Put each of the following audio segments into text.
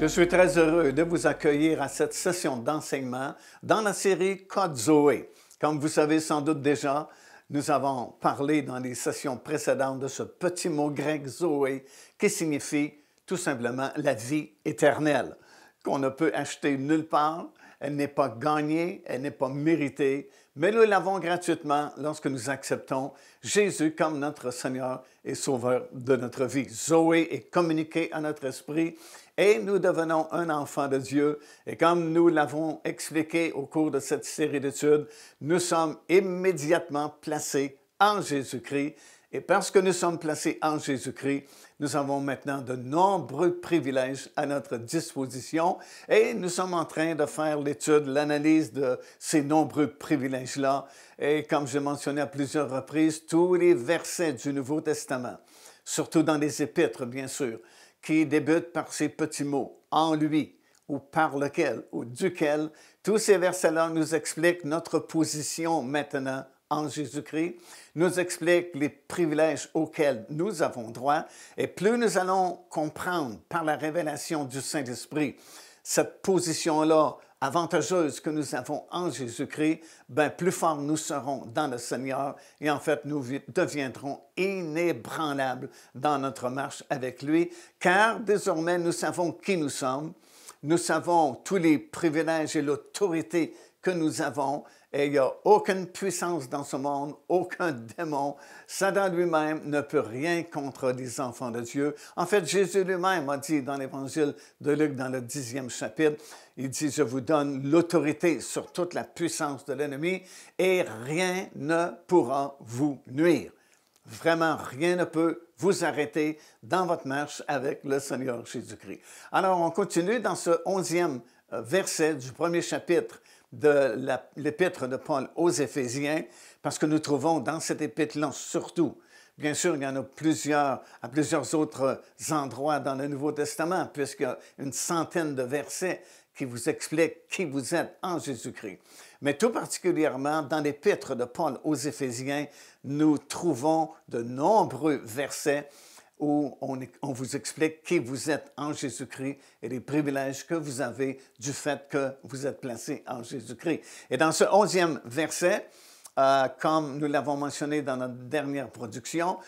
Je suis très heureux de vous accueillir à cette session d'enseignement dans la série Code Zoé. Comme vous savez sans doute déjà, nous avons parlé dans les sessions précédentes de ce petit mot grec Zoé qui signifie tout simplement la vie éternelle, qu'on ne peut acheter nulle part, elle n'est pas gagnée, elle n'est pas méritée, mais nous l'avons gratuitement lorsque nous acceptons Jésus comme notre Seigneur et Sauveur de notre vie. Zoé est communiqué à notre esprit et nous devenons un enfant de Dieu. Et comme nous l'avons expliqué au cours de cette série d'études, nous sommes immédiatement placés en Jésus-Christ. Et parce que nous sommes placés en Jésus-Christ, nous avons maintenant de nombreux privilèges à notre disposition et nous sommes en train de faire l'étude, l'analyse de ces nombreux privilèges-là. Et comme j'ai mentionné à plusieurs reprises, tous les versets du Nouveau Testament, surtout dans les épîtres, bien sûr, qui débute par ces petits mots, en lui, ou par lequel, ou duquel. Tous ces versets-là nous expliquent notre position maintenant en Jésus-Christ, nous expliquent les privilèges auxquels nous avons droit, et plus nous allons comprendre par la révélation du Saint-Esprit cette position-là avantageuse que nous avons en Jésus-Christ, ben plus fort nous serons dans le Seigneur et en fait nous deviendrons inébranlables dans notre marche avec lui, car désormais nous savons qui nous sommes, nous savons tous les privilèges et l'autorité que nous avons et il n'y a aucune puissance dans ce monde, aucun démon. Satan lui-même ne peut rien contre les enfants de Dieu. En fait, Jésus lui-même a dit dans l'évangile de Luc, dans le dixième chapitre, il dit, je vous donne l'autorité sur toute la puissance de l'ennemi et rien ne pourra vous nuire. Vraiment, rien ne peut vous arrêter dans votre marche avec le Seigneur Jésus-Christ. Alors, on continue dans ce onzième euh, verset du premier chapitre de l'épître de Paul aux Éphésiens, parce que nous trouvons dans cette épître-là surtout, bien sûr, il y en a plusieurs à plusieurs autres endroits dans le Nouveau Testament, puisqu'il y a une centaine de versets qui vous expliquent qui vous êtes en Jésus-Christ. Mais tout particulièrement dans l'épître de Paul aux Éphésiens, nous trouvons de nombreux versets où on, vous explique qui vous êtes en Jésus-Christ et les privilèges que vous avez du fait que vous êtes placé en Jésus-Christ. Et dans ce onzième verset, euh, comme nous l'avons mentionné dans notre dernière production,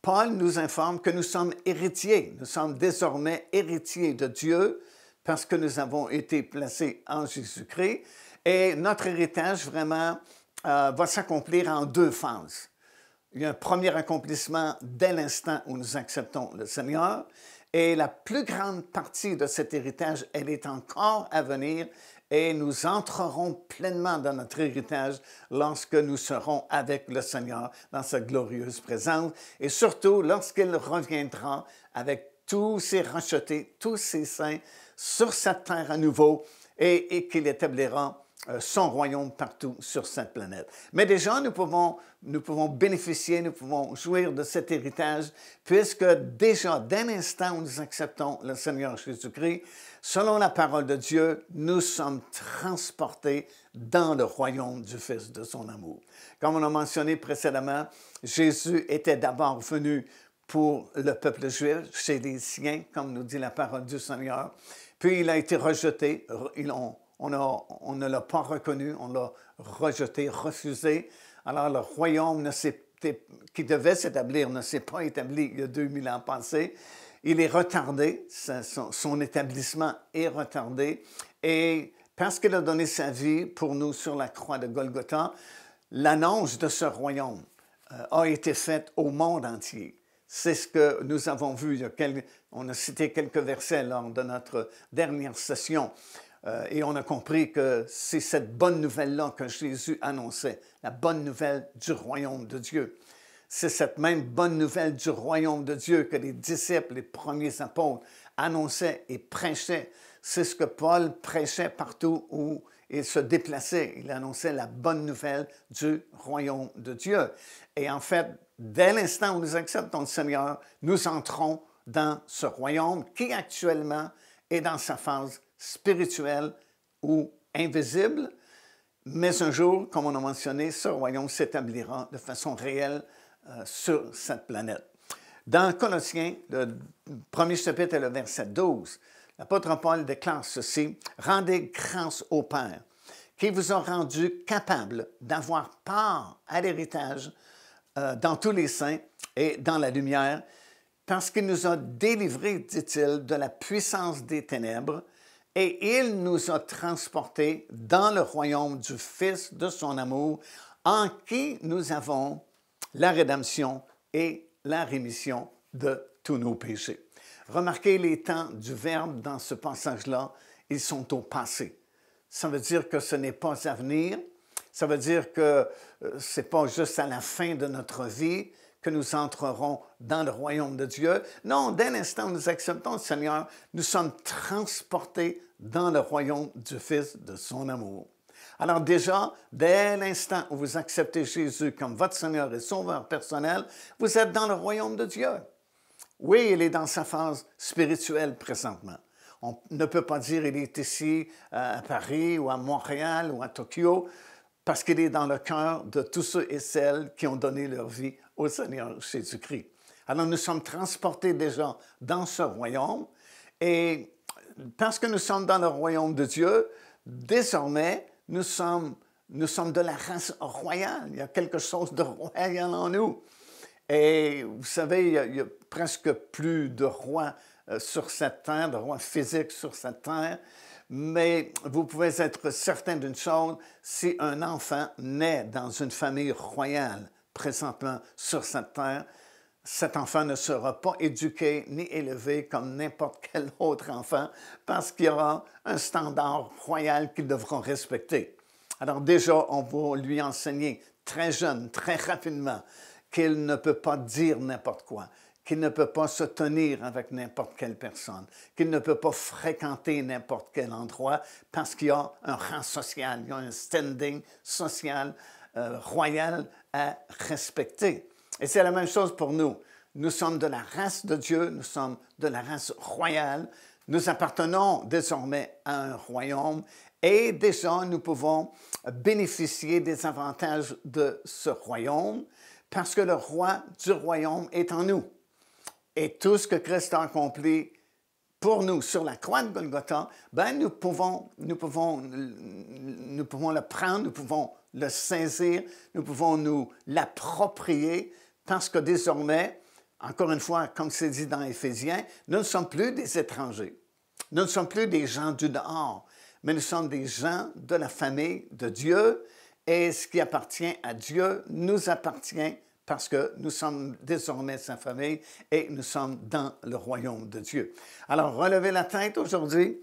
Paul nous informe que nous sommes héritiers, nous sommes désormais héritiers de Dieu parce que nous avons été placés en Jésus-Christ et notre héritage vraiment euh, va s'accomplir en deux phases. Il y a un premier accomplissement dès l'instant où nous acceptons le Seigneur. Et la plus grande partie de cet héritage, elle est encore à venir et nous entrerons pleinement dans notre héritage lorsque nous serons avec le Seigneur dans sa glorieuse présence et surtout lorsqu'il reviendra avec tous ses rachetés, tous ses saints sur cette terre à nouveau et, et qu'il établira euh, son royaume partout sur cette planète. Mais déjà, nous pouvons, nous pouvons bénéficier, nous pouvons jouir de cet héritage, puisque déjà, dès l'instant où nous acceptons le Seigneur Jésus-Christ, selon la parole de Dieu, nous sommes transportés dans le royaume du Fils de son amour. Comme on a mentionné précédemment, Jésus était d'abord venu pour le peuple juif, chez les siens, comme nous dit la parole du Seigneur. Puis il a été rejeté, ils l'ont on, ne l'a pas reconnu, on l'a rejeté, refusé. Alors le royaume qui devait s'établir ne s'est pas établi il y a 2000 ans passés. Il est retardé, son, établissement est retardé. Et parce qu'il a donné sa vie pour nous sur la croix de Golgotha, l'annonce de ce royaume euh, a été faite au monde entier. C'est ce que nous avons vu. on a cité quelques versets lors de notre dernière session. Euh, et on a compris que c'est cette bonne nouvelle-là que Jésus annonçait, la bonne nouvelle du royaume de Dieu. C'est cette même bonne nouvelle du royaume de Dieu que les disciples, les premiers apôtres, annonçaient et prêchaient. C'est ce que Paul prêchait partout où il se déplaçait. Il annonçait la bonne nouvelle du royaume de Dieu. Et en fait, dès l'instant où nous acceptons le Seigneur, nous entrons dans ce royaume qui actuellement est dans sa phase spirituel ou invisible, mais un jour, comme on a mentionné, ce royaume s'établira de façon réelle euh, sur cette planète. Dans Colossiens, le premier chapitre le verset 12, l'apôtre Paul déclare ceci, Rendez grâce au Père, qui vous a rendu capable d'avoir part à l'héritage euh, dans tous les saints et dans la lumière, parce qu'il nous a délivrés, dit-il, de la puissance des ténèbres et il nous a transportés dans le royaume du Fils de son amour, en qui nous avons la rédemption et la rémission de tous nos péchés. Remarquez les temps du verbe dans ce passage-là, ils sont au passé. Ça veut dire que ce n'est pas à venir, ça veut dire que euh, ce n'est pas juste à la fin de notre vie que nous entrerons dans le royaume de Dieu. Non, dès l'instant nous acceptons le Seigneur, nous sommes transportés dans le royaume du Fils de son amour. Alors déjà, dès l'instant où vous acceptez Jésus comme votre Seigneur et Sauveur personnel, vous êtes dans le royaume de Dieu. Oui, il est dans sa phase spirituelle présentement. On ne peut pas dire il est ici euh, à Paris ou à Montréal ou à Tokyo parce qu'il est dans le cœur de tous ceux et celles qui ont donné leur vie au Seigneur Jésus-Christ. Alors nous sommes transportés déjà dans ce royaume et parce que nous sommes dans le royaume de Dieu, désormais, nous sommes, nous sommes de la race royale. Il y a quelque chose de royal en nous. Et vous savez, il y a, a presque plus de rois euh, sur cette terre, de rois physiques sur cette terre. Mais vous pouvez être certain d'une chose, si un enfant naît dans une famille royale présentement sur cette terre, cet enfant ne sera pas éduqué ni élevé comme n'importe quel autre enfant parce qu'il y aura un standard royal qu'il devra respecter. Alors déjà, on va lui enseigner très jeune, très rapidement, qu'il ne peut pas dire n'importe quoi, qu'il ne peut pas se tenir avec n'importe quelle personne, qu'il ne peut pas fréquenter n'importe quel endroit parce qu'il y a un rang social, il y a un standing social euh, royal à respecter. Et c'est la même chose pour nous. Nous sommes de la race de Dieu, nous sommes de la race royale, nous appartenons désormais à un royaume et déjà nous pouvons bénéficier des avantages de ce royaume parce que le roi du royaume est en nous. Et tout ce que Christ a accompli pour nous sur la croix de Golgotha, ben nous, pouvons, nous, pouvons, nous pouvons le prendre, nous pouvons le saisir, nous pouvons nous l'approprier parce que désormais, encore une fois, comme c'est dit dans Éphésiens, nous ne sommes plus des étrangers. Nous ne sommes plus des gens du dehors, mais nous sommes des gens de la famille de Dieu et ce qui appartient à Dieu nous appartient parce que nous sommes désormais sa famille et nous sommes dans le royaume de Dieu. Alors, relevez la tête aujourd'hui,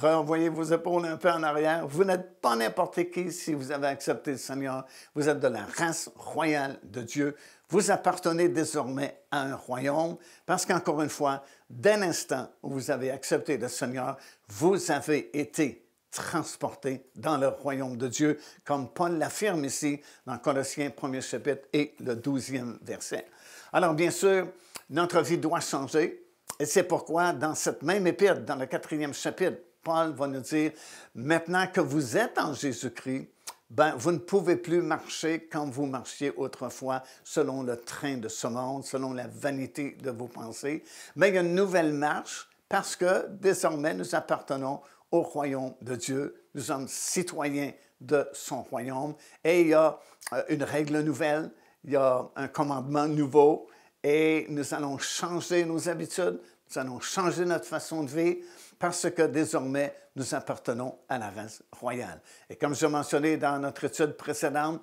renvoyez vos épaules un peu en arrière. Vous n'êtes pas n'importe qui si vous avez accepté le Seigneur. Vous êtes de la race royale de Dieu. Vous appartenez désormais à un royaume parce qu'encore une fois, dès l'instant où vous avez accepté le Seigneur, vous avez été transporté dans le royaume de Dieu, comme Paul l'affirme ici dans Colossiens 1er chapitre et le 12e verset. Alors bien sûr, notre vie doit changer et c'est pourquoi dans cette même épître, dans le quatrième chapitre, Paul va nous dire, maintenant que vous êtes en Jésus-Christ, ben, vous ne pouvez plus marcher comme vous marchiez autrefois, selon le train de ce monde, selon la vanité de vos pensées. Mais il y a une nouvelle marche parce que désormais nous appartenons au royaume de Dieu. Nous sommes citoyens de son royaume et il y a euh, une règle nouvelle, il y a un commandement nouveau et nous allons changer nos habitudes, nous allons changer notre façon de vivre parce que désormais, nous appartenons à la race royale. Et comme je mentionnais dans notre étude précédente,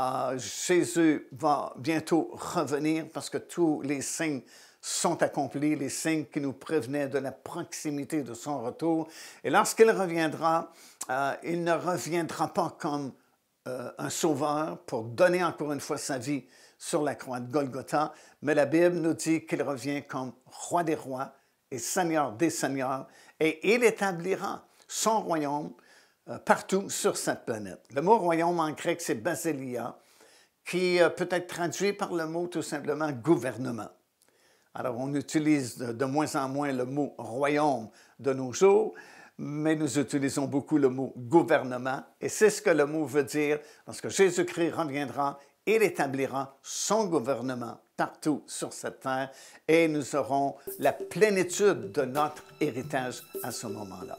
euh, Jésus va bientôt revenir parce que tous les signes sont accomplis, les signes qui nous prévenaient de la proximité de son retour. Et lorsqu'il reviendra, euh, il ne reviendra pas comme euh, un sauveur pour donner encore une fois sa vie sur la croix de Golgotha, mais la Bible nous dit qu'il revient comme roi des rois et seigneur des seigneurs, et il établira son royaume euh, partout sur cette planète. Le mot royaume en grec, c'est basilia, qui euh, peut être traduit par le mot tout simplement gouvernement. Alors on utilise de moins en moins le mot royaume de nos jours, mais nous utilisons beaucoup le mot gouvernement, et c'est ce que le mot veut dire lorsque Jésus-Christ reviendra il établira son gouvernement partout sur cette terre et nous aurons la plénitude de notre héritage à ce moment-là.